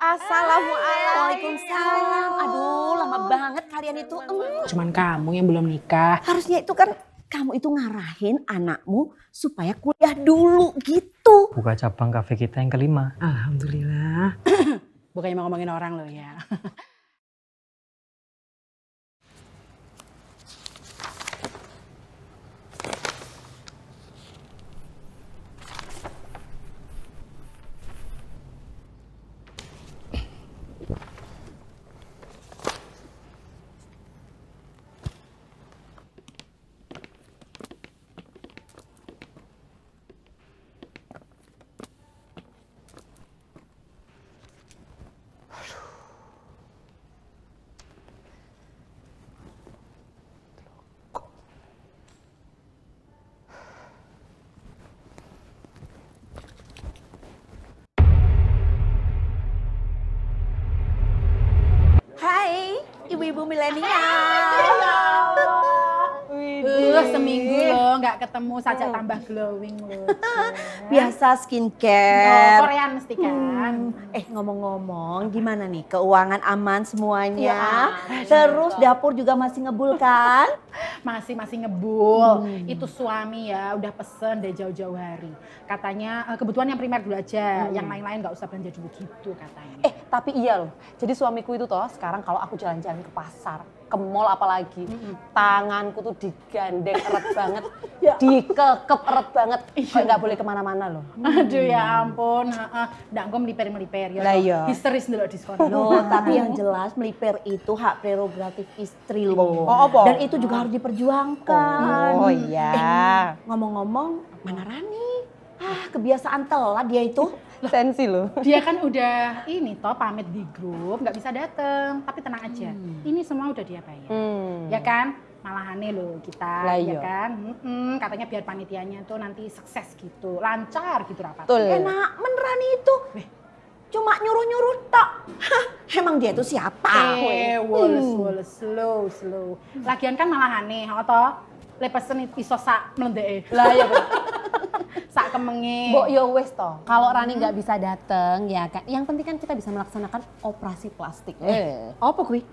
Assalamualaikum salam. Aduh, lama banget kalian itu. Cuman kamu yang belum nikah. Harusnya itu kan kamu itu ngarahin anakmu supaya kuliah dulu gitu. Buka cabang kafe kita yang kelima. Alhamdulillah. Bukannya mau ngomongin orang loh ya. ibu-ibu milenial. nggak ketemu saja hmm. tambah glowing loh. Biasa skincare. No, oh, Korea mesti kan. Hmm. hmm. Eh ngomong-ngomong gimana nih keuangan aman semuanya? Ya, Terus dapur juga masih ngebul kan? masih masih ngebul. Hmm. Itu suami ya udah pesen dari jauh-jauh hari. Katanya eh, kebutuhan yang primer dulu aja, hmm. yang lain-lain nggak -lain usah belanja dulu gitu katanya. Eh tapi iya loh. Jadi suamiku itu toh sekarang kalau aku jalan-jalan ke pasar, ke mall apalagi mm-hmm. tanganku tuh digandeng erat banget ya. dikekep erat banget iya. nggak iya. boleh kemana-mana loh aduh ya hmm. ya ampun ndak gue melipir melipir ya iya. histeris dulu diskon loh tapi yang jelas melipir itu hak prerogatif istri loh oh, oh, apa? dan itu juga harus diperjuangkan oh, oh iya eh, ngomong-ngomong mana Rani ah kebiasaan telat dia itu sensi loh. Dia kan udah ini toh pamit di grup, nggak bisa dateng, tapi tenang aja. Hmm. Ini semua udah dia bayar, hmm. ya kan? Malahannya loh kita, Layo. ya iya. kan? Hmm, katanya biar panitianya tuh nanti sukses gitu, lancar gitu rapat. Tuh. Enak menerani itu. Weh. Cuma nyuruh-nyuruh tok. Hah, emang dia tuh siapa? Eh, hmm. woles, woles, slow, slow. Lagian kan malahan nih, oh oto, le pesen iso sak melendek. Lah ya, sak kemenge. Mbok yo ya wes to. Kalau hmm. Rani nggak bisa dateng ya kan. Yang penting kan kita bisa melaksanakan operasi plastik. Eh, apa kui?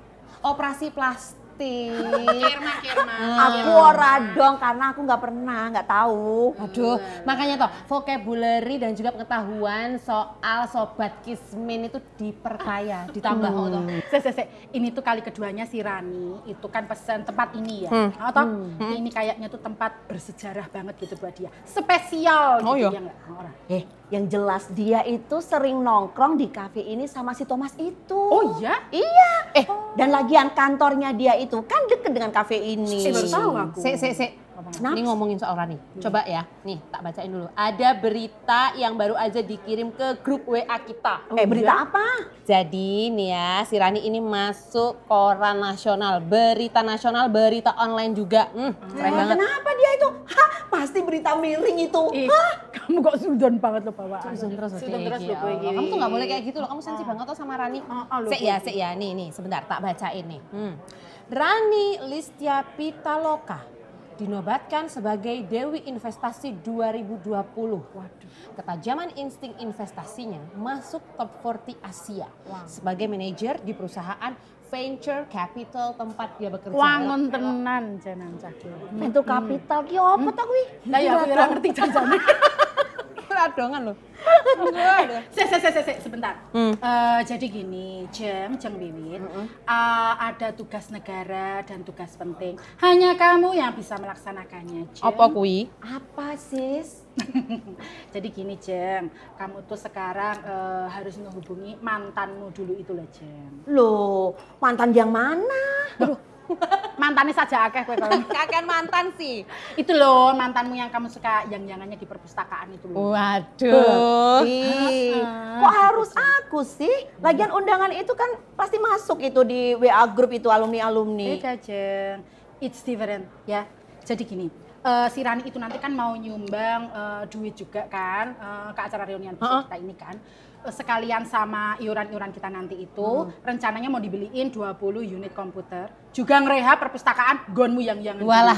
Operasi plastik ngerti. Kirma, kirma. Aku ora dong karena aku nggak pernah, nggak tahu. Aduh, makanya toh vocabulary dan juga pengetahuan soal sobat kismin itu diperkaya, ditambah hmm. toh. Se, se, se. Ini tuh kali keduanya si Rani itu kan pesan tempat ini ya. Hmm. Atau oh hmm. ini kayaknya tuh tempat bersejarah banget gitu buat dia. Spesial oh, gitu iya. ya Oh, Eh, yang jelas dia itu sering nongkrong di kafe ini sama si Thomas itu. Oh iya? Iya. Eh, oh. dan lagian kantornya dia itu kan deket dengan kafe ini. Saya baru tahu aku. Saya, saya, saya banget. Ini ngomongin soal Rani. Hmm. Coba ya, nih tak bacain dulu. Ada berita yang baru aja dikirim ke grup WA kita. Oh, eh berita ya? apa? Jadi nih ya, si Rani ini masuk koran nasional, berita nasional, berita online juga. Hmm, keren eh, banget. Kenapa dia itu? Hah, pasti berita miring itu. Ih, Hah? Kamu kok sudon banget loh bawa. Sudon terus, sudan terus loh gini. Kamu tuh gak boleh kayak gitu loh, kamu sensi ah. banget tuh sama Rani. Ah, ah, sek ya, sek ya. Nih, nih sebentar tak bacain nih. Hmm. Rani Listia Pitaloka dinobatkan sebagai Dewi Investasi 2020. Waduh. Ketajaman insting investasinya masuk top 40 Asia wow. sebagai manajer di perusahaan venture capital tempat dia bekerja. Wangun tenan jenang cakil. Venture hmm. capital ki opo ta kuwi? Lah ya aku ora ngerti jajane. radongan loh. Se se se se sebentar. Hmm. Uh, jadi gini, Jem, Jeng bibit hmm. uh, ada tugas negara dan tugas penting. Hanya kamu yang bisa melaksanakannya, Jem. Apa kui? Apa sis? jadi gini, Jem, kamu tuh sekarang uh, harus menghubungi mantanmu dulu itu loh, Jem. Loh, mantan yang mana? Loh, Mantannya saja akeh kowe kalau. Kakek mantan sih. Itu loh mantanmu yang kamu suka yang jangannya di perpustakaan itu loh. Waduh. kok harus aku sih? Lagian undangan itu kan pasti masuk itu di WA grup itu alumni-alumni. Beda, Jeng. It's different, ya. Jadi gini, uh, si Rani itu nanti kan mau nyumbang uh, duit juga kan uh, ke acara reunian kita ini kan sekalian sama iuran-iuran kita nanti itu hmm. rencananya mau dibeliin 20 unit komputer juga ngereha perpustakaan gonmu yang yang walah lah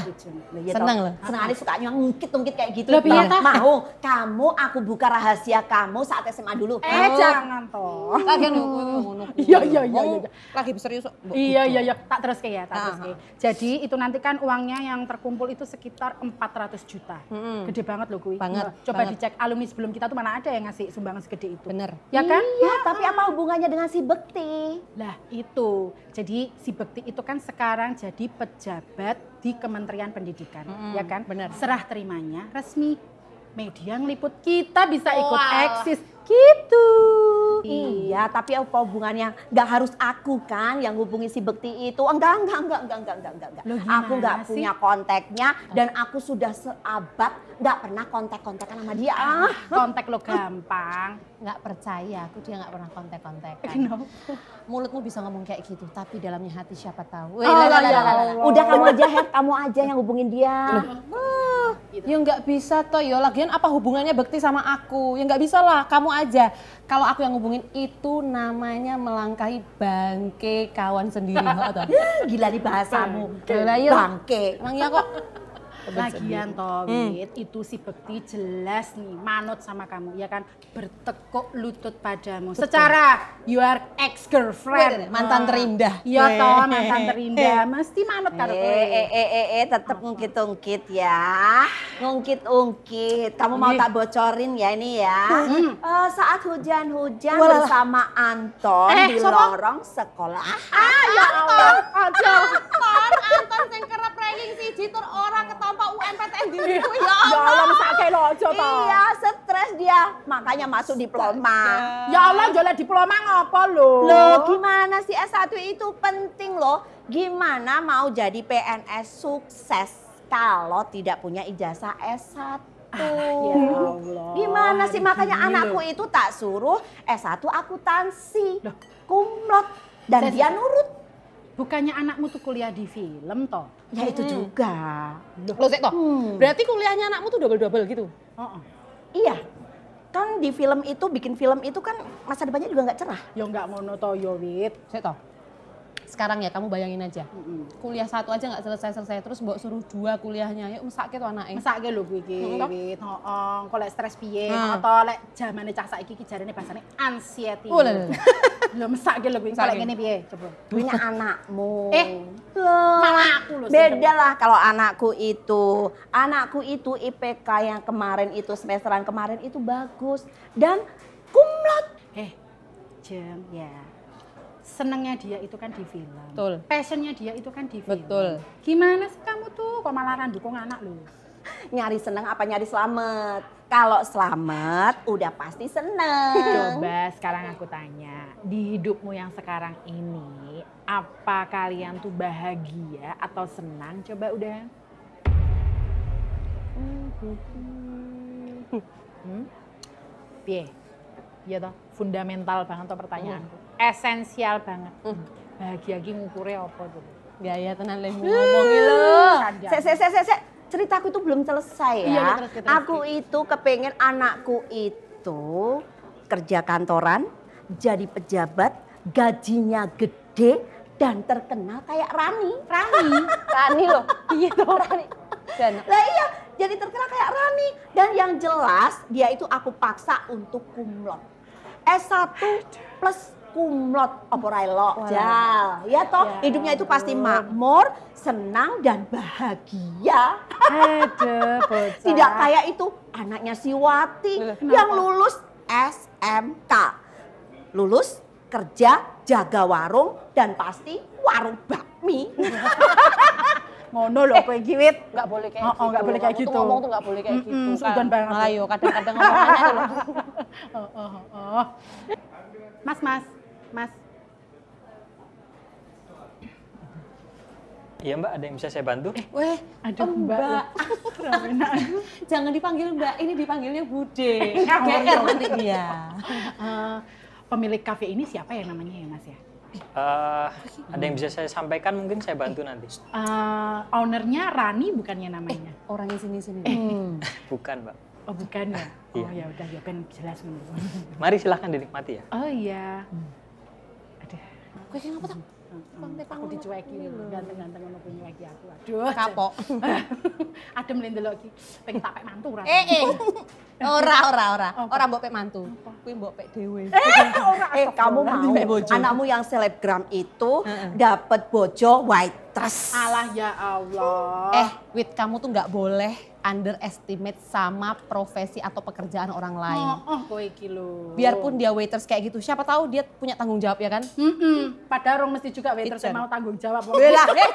seneng loh seneng ini suka yang ngungkit ngungkit kayak gitu lebih nyata mau kamu aku buka rahasia kamu saat SMA dulu eh jangan toh lagi nunggu iya iya iya, iya. lagi serius iya iya iya tak terus kayak ya tak terus ah, kayak ah. jadi itu nanti kan uangnya yang terkumpul itu sekitar 400 juta gede banget loh gue banget coba dicek alumni sebelum kita tuh mana ada yang ngasih sumbangan segede itu bener ya kan iya, tapi apa ah. hubungannya dengan si Bekti lah itu jadi si Bekti itu kan sekarang jadi pejabat di Kementerian Pendidikan, mm, ya kan? Benar. Serah terimanya resmi. Media liput kita bisa ikut wow. eksis gitu. Bekti. Iya, tapi apa hubungannya? Gak harus aku kan yang hubungi si Bekti itu. Enggak, enggak, enggak, enggak, enggak, enggak, enggak. Loh, aku enggak sih? punya kontaknya dan aku sudah seabad enggak pernah kontak-kontakan sama dia. Ah, ah. kontak lo gampang. Enggak percaya, aku dia enggak pernah kontak-kontakan. Kenapa? Mulutmu bisa ngomong kayak gitu, tapi dalamnya hati siapa tahu. Wih, oh, ya Udah kamu aja, kamu aja yang hubungin dia. Loh. Ah gitu. Ya nggak bisa toh, ya lagian apa hubungannya bekti sama aku? Ya nggak bisa lah, kamu aja. Kalau aku yang hubungin itu namanya melangkahi bangke kawan sendiri, Gila di bahasamu. Bangke. Iya. Bangke. Emang ya kok lagian toh hmm. itu si bekti jelas nih manut sama kamu ya kan bertekuk lutut padamu Betul. secara you are ex girlfriend mantan ah. terindah iya toh mantan terindah mesti manut karo eh, kowe eh eh eh eh tetep ngungkit-ungkit ya ngungkit-ungkit kamu mau iya. tak bocorin ya ini ya uh, saat hujan-hujan bersama Anton eh, di lorong sekolah ah ya Allah Anton Mas Anton sing kerep ranking siji tur orang ketompa UNPTN diriku ya Allah. Ya Allah mesake lojo to. Iya, stres dia. Makanya masuk diploma. Ya Allah jolak diploma ngopo lo? Lo gimana sih S1 itu penting lo? Gimana mau jadi PNS sukses kalau tidak punya ijazah S1? Oh. Ah, ya hmm? Allah. Gimana sih makanya Gini anakku loh. itu tak suruh S1 akuntansi, kumlot dan Sen dia nurut bukannya anakmu tuh kuliah di film toh? Ya itu hmm. juga. Loh, Sek toh. Hmm. Berarti kuliahnya anakmu tuh double-double gitu. Oh, oh. Iya. Kan di film itu bikin film itu kan masa depannya juga nggak cerah. Ya nggak mau toh yowit ya, toh. Sekarang ya kamu bayangin aja. Mm Kuliah satu aja nggak selesai-selesai terus mbok suruh dua kuliahnya. Yuk mesak gitu anaknya. Mesake loh gue gitu wit. oh, kok lek stres piye? Hmm. Atau lek zamannya cah saiki iki nih bahasannya anxiety. Oh, Lo mesak ki lho kuwi. Kalau gini piye? Coba. Punya anakmu. Eh, malah aku lo Beda lah kalau anakku itu. Anakku itu IPK yang kemarin itu semesteran kemarin itu bagus dan kumlot. Eh, jam ya. Senengnya dia itu kan di film. Betul. Passionnya dia itu kan di film. Betul. Gimana sih kamu tuh kok malah dukung anak lu? Nyari seneng apa nyari selamat? Kalau selamat udah pasti seneng. Coba sekarang aku tanya, di hidupmu yang sekarang ini apa kalian tuh bahagia atau senang? Coba udah. Hmm? Pie, iya toh fundamental banget tuh pertanyaanku. Hmm. Esensial banget. Hmm. Bahagia gini ngukurnya apa tuh? Gaya tenan ngomongin ngomongin lho. Sek sek sek ceritaku itu belum selesai ya. Iya, terus, terus, aku itu kepengen anakku itu kerja kantoran, jadi pejabat, gajinya gede dan terkenal kayak Rani. Rani, Rani loh. Iya tuh Rani. Dan lah iya, jadi terkenal kayak Rani dan yang jelas dia itu aku paksa untuk kumlot. S1 plus kumlot apa ora elok Ya, ya toh ya, hidupnya itu pasti makmur senang dan bahagia Aduh, tidak kayak itu anaknya Siwati Kenapa? yang lulus SMK lulus kerja jaga warung dan pasti warung bakmi ngono lho kowe iki wit. Enggak boleh kayak oh, gitu. Enggak gitu. boleh kayak gitu. Kan ngomong tuh enggak boleh kayak gitu. Sudan banget. Malah yo kadang-kadang ngomongnya lho. Oh, oh, oh. Mas, Mas. Mas. Iya Mbak, ada yang bisa saya bantu? Eh, weh, ada oh, Mbak. mbak. Jangan dipanggil Mbak, ini dipanggilnya Bude. Geger iya, iya, iya. nanti dia. Uh, pemilik kafe ini siapa ya namanya ya Mas ya? Uh, ada yang bisa saya sampaikan mungkin saya bantu eh, nanti. Uh, ownernya Rani bukannya namanya? Eh, orangnya sini sini. Eh. Hmm. Bukan mbak. Oh bukan ya? Oh ya udah ya pengen jelas menurut. Mari silahkan dinikmati ya. Oh iya. Hmm aku sih ngapa tau? Hmm. Aku dicueki lho, ganteng-ganteng ngono kuwi nyueki aku. Aduh, kapok. Adem lek ndelok iki, ping tak pek mantu ra. Eh, eh. Ora, ora, ora. Ora mbok pek mantu. Kuwi mbok pek dhewe. Eh, eh kamu mau anakmu yang selebgram itu dapat bojo white dress. Alah ya Allah. Eh, wit kamu tuh nggak boleh underestimate sama profesi atau pekerjaan orang lain. Oh, oh kilo. Biarpun dia waiters kayak gitu, siapa tahu dia punya tanggung jawab ya kan? Mm -mm. Padahal orang mesti juga waiters yang mau tanggung jawab. Bela. Eh, eh, eh.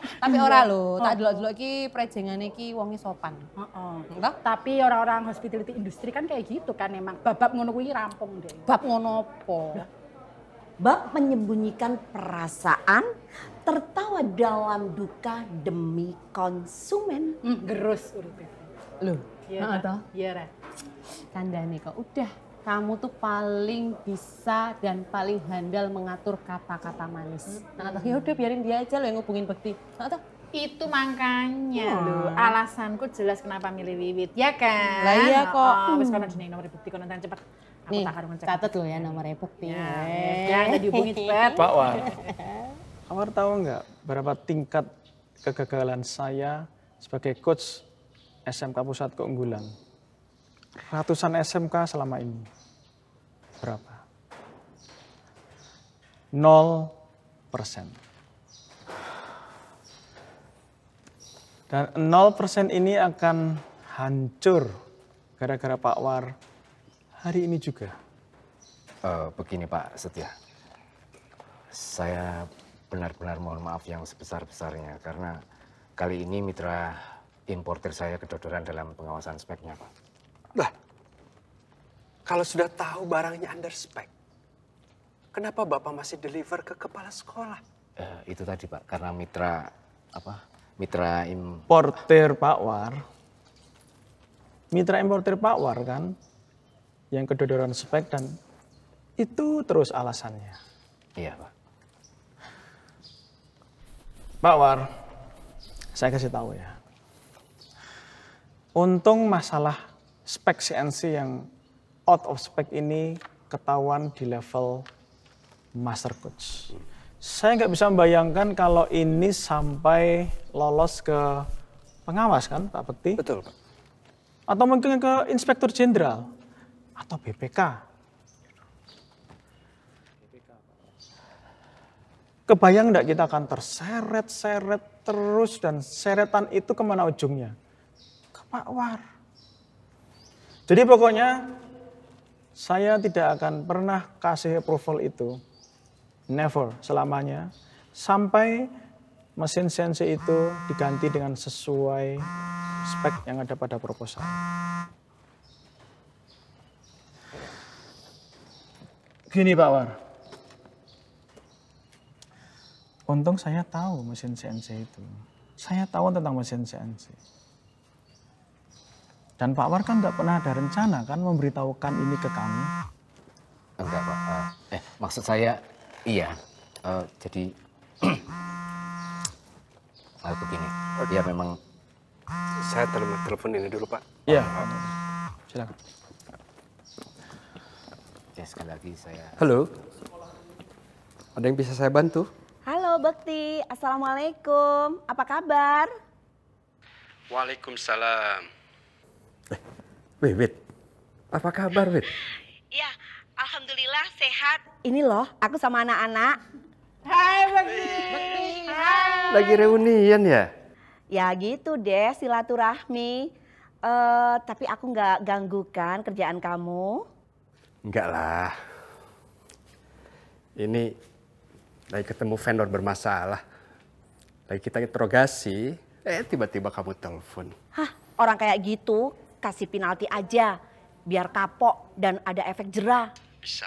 Tapi ora lho, oh. tak delok-delok iki prejengane iki wonge sopan. Heeh. Oh, oh. Tapi orang-orang hospitality industri kan kayak gitu kan emang. Babab ngono kuwi rampung deh. Bab ngono apa? Bab menyembunyikan perasaan, tertawa dalam duka demi konsumen. Hmm, gerus lu Loh, iya ta? Iya, Tanda nih kok udah kamu tuh paling bisa dan paling handal mengatur kata-kata manis. Hmm. ya udah biarin dia aja lo yang ngubungin Bekti. Nah, Itu makanya oh. lo alasanku jelas kenapa milih Wiwit, ya kan? Lah iya kok. Oh, wis hmm. kono jenenge nomor Bekti kono nonton cepet. Aku Nih, tak karo ngecek. Catet lo ya nomor Bekti. Ya, ya, ya. ya. ya. ya. ya. ya. ya. Amar tahu nggak berapa tingkat kegagalan saya sebagai coach SMK Pusat Keunggulan? Ratusan SMK selama ini. Berapa? 0 persen. Dan 0 persen ini akan hancur gara-gara Pak War hari ini juga. Uh, begini Pak Setia, saya benar-benar mohon maaf yang sebesar-besarnya karena kali ini mitra importer saya kedodoran dalam pengawasan speknya, Pak. Lah, kalau sudah tahu barangnya under spek, kenapa Bapak masih deliver ke kepala sekolah? Eh, itu tadi, Pak, karena mitra apa? Mitra importer Pak War. Mitra importer Pak War kan yang kedodoran spek dan itu terus alasannya. Iya, Pak. Pak War, saya kasih tahu ya. Untung masalah spek CNC yang out of spec ini ketahuan di level master coach. Saya nggak bisa membayangkan kalau ini sampai lolos ke pengawas kan Pak Peti? Betul Pak. Atau mungkin ke Inspektur Jenderal atau BPK Kebayang enggak kita akan terseret-seret terus dan seretan itu kemana ujungnya? Ke Pak War. Jadi pokoknya saya tidak akan pernah kasih approval itu. Never selamanya. Sampai mesin CNC itu diganti dengan sesuai spek yang ada pada proposal. Gini Pak War, Untung saya tahu mesin CNC itu. Saya tahu tentang mesin CNC. Dan Pak War kan nggak pernah ada rencana kan memberitahukan ini ke kami. Enggak Pak. Uh, eh maksud saya iya. Uh, jadi uh, begini. Okay. Ya memang. Saya telepon telepon ini dulu Pak. Iya. silakan. Ya sekali lagi saya. Halo. Ada yang bisa saya bantu? Halo Bekti, Assalamualaikum. Apa kabar? Waalaikumsalam. Eh, wait, Apa kabar, Wit? Iya, Alhamdulillah sehat. Ini loh, aku sama anak-anak. Hai Bekti. Bekti. Hai. Lagi reunian ya? Ya gitu deh, silaturahmi. Uh, tapi aku nggak ganggu kan kerjaan kamu? Enggak lah. Ini lagi ketemu vendor bermasalah, lagi kita interogasi, eh tiba-tiba kamu telepon. Hah, orang kayak gitu kasih penalti aja, biar kapok dan ada efek jerah. Bisa.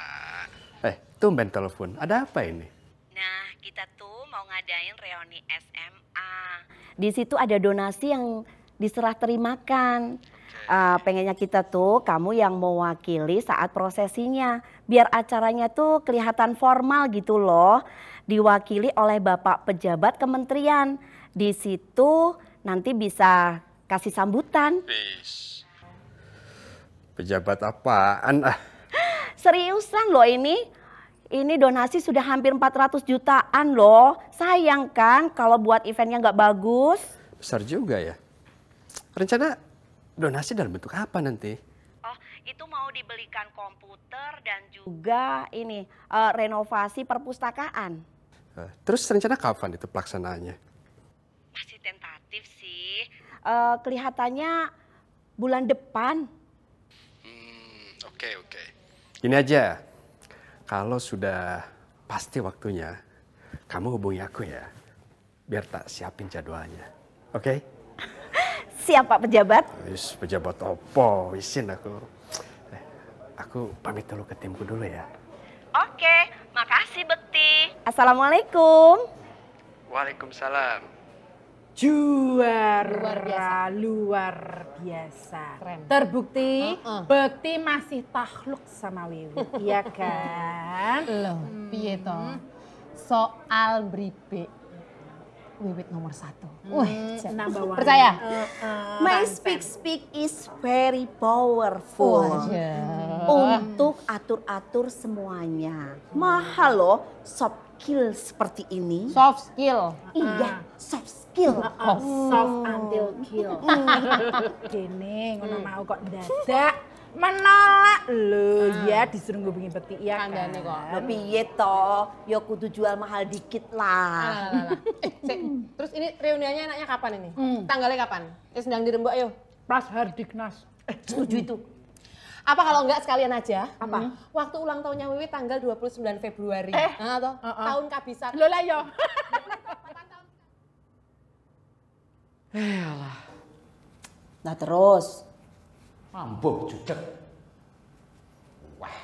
Eh, tumben telepon, ada apa ini? Nah, kita tuh mau ngadain reuni SMA. Di situ ada donasi yang diserah terimakan. Uh, pengennya kita tuh kamu yang mewakili saat prosesinya biar acaranya tuh kelihatan formal gitu loh diwakili oleh Bapak pejabat kementerian. Di situ nanti bisa kasih sambutan. Pejabat apaan? Ah. Seriusan loh ini. Ini donasi sudah hampir 400 jutaan loh. Sayang kan kalau buat eventnya nggak bagus. Besar juga ya. Rencana donasi dalam bentuk apa nanti? Oh, itu mau dibelikan komputer dan juga ini uh, renovasi perpustakaan terus rencana kapan itu pelaksanaannya? Masih tentatif sih. Uh, kelihatannya bulan depan. Oke, hmm, oke. Okay, okay. Gini aja, kalau sudah pasti waktunya, kamu hubungi aku ya. Biar tak siapin jadwalnya, oke? Okay? Siap Pak Pejabat. Wis, pejabat opo, wisin aku. Eh, aku pamit dulu ke timku dulu ya. Oke, Assalamualaikum. Waalaikumsalam. Juara luar biasa, luar biasa. Keren. terbukti uh -uh. bekti masih takluk sama Wiwi, iya kan? Loh, hmm. piye toh? Soal bribe wiwit nomor satu. Hmm, Wah, Percaya? Uh, uh, My speak speak is very powerful. Oh, yeah. Untuk atur-atur semuanya. Mahal loh sob skill seperti ini. Soft skill. Iya, ah. soft skill. Oh, oh. soft until hmm. kill. Hmm. Gini ngono hmm. mau kok dadak menolak lo hmm. Ah. ya disuruh ngubungi peti ya kan kan tapi iya toh ya kudu jual mahal dikit lah nah, nah, nah. Eh, terus ini reuniannya enaknya kapan ini hmm. tanggalnya kapan ya sedang dirembuk ayo Pas Hardiknas eh, setuju itu apa kalau enggak sekalian aja? Apa? Hmm. Waktu ulang tahunnya Wiwi tanggal 29 Februari. Eh. Nah, toh, uh -uh. tahun kabisat Lo lah yo. Yalah. Nah terus. Mampu judek. Wah.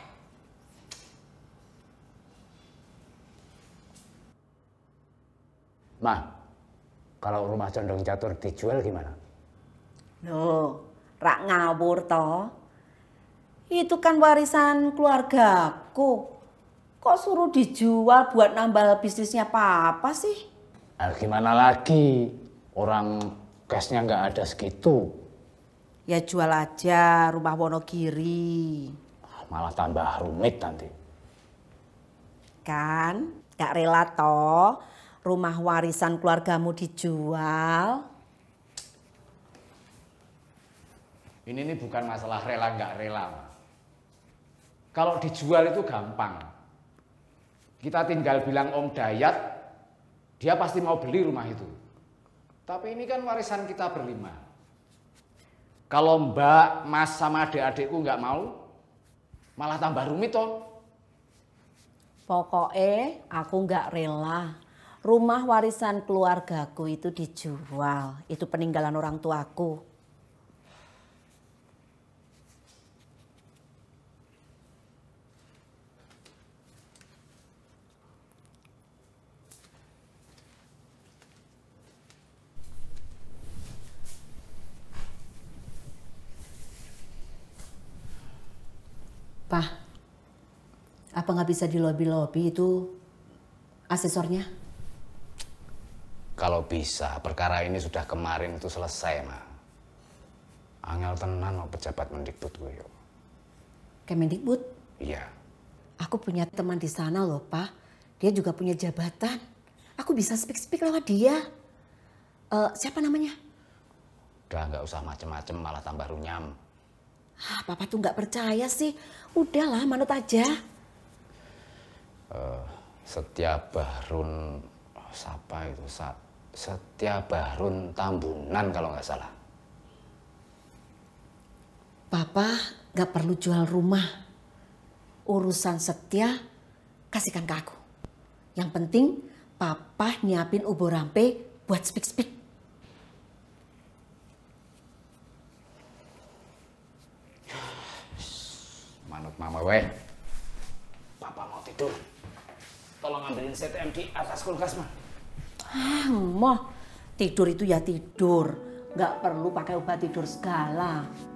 Ma, kalau rumah condong catur dijual gimana? Loh, rak ngawur toh. Itu kan warisan keluargaku. Kok suruh dijual buat nambal bisnisnya papa sih? Nah, gimana lagi? Orang cashnya nggak ada segitu. Ya jual aja rumah Wonogiri. Ah, malah tambah rumit nanti. Kan, gak rela toh rumah warisan keluargamu dijual. Ini ini bukan masalah rela nggak rela, kalau dijual itu gampang. Kita tinggal bilang Om Dayat, dia pasti mau beli rumah itu. Tapi ini kan warisan kita berlima. Kalau Mbak, Mas sama adik-adikku nggak mau, malah tambah rumit toh. Pokoknya aku nggak rela rumah warisan keluargaku itu dijual. Itu peninggalan orang tuaku. bisa di lobby-lobby itu asesornya? Kalau bisa, perkara ini sudah kemarin itu selesai, Ma. Angel tenan mau pejabat Mendikbud gue Kayak mendikbud? Iya. Aku punya teman di sana loh, Pak. Dia juga punya jabatan. Aku bisa speak-speak lewat dia. Uh, siapa namanya? Udah nggak usah macem-macem, malah tambah runyam. Ah, Papa tuh nggak percaya sih. Udahlah, manut aja. Eh, setiap barun siapa itu setiap barun tambunan kalau nggak salah Papa nggak perlu jual rumah urusan setia kasihkan ke aku yang penting papa nyiapin ubo rampe buat speak speak manut mama weh papa mau tidur Tolong ambilin CTM di atas kulkas, Ma. Ah, Moh. Tidur itu ya tidur. Nggak perlu pakai obat tidur segala.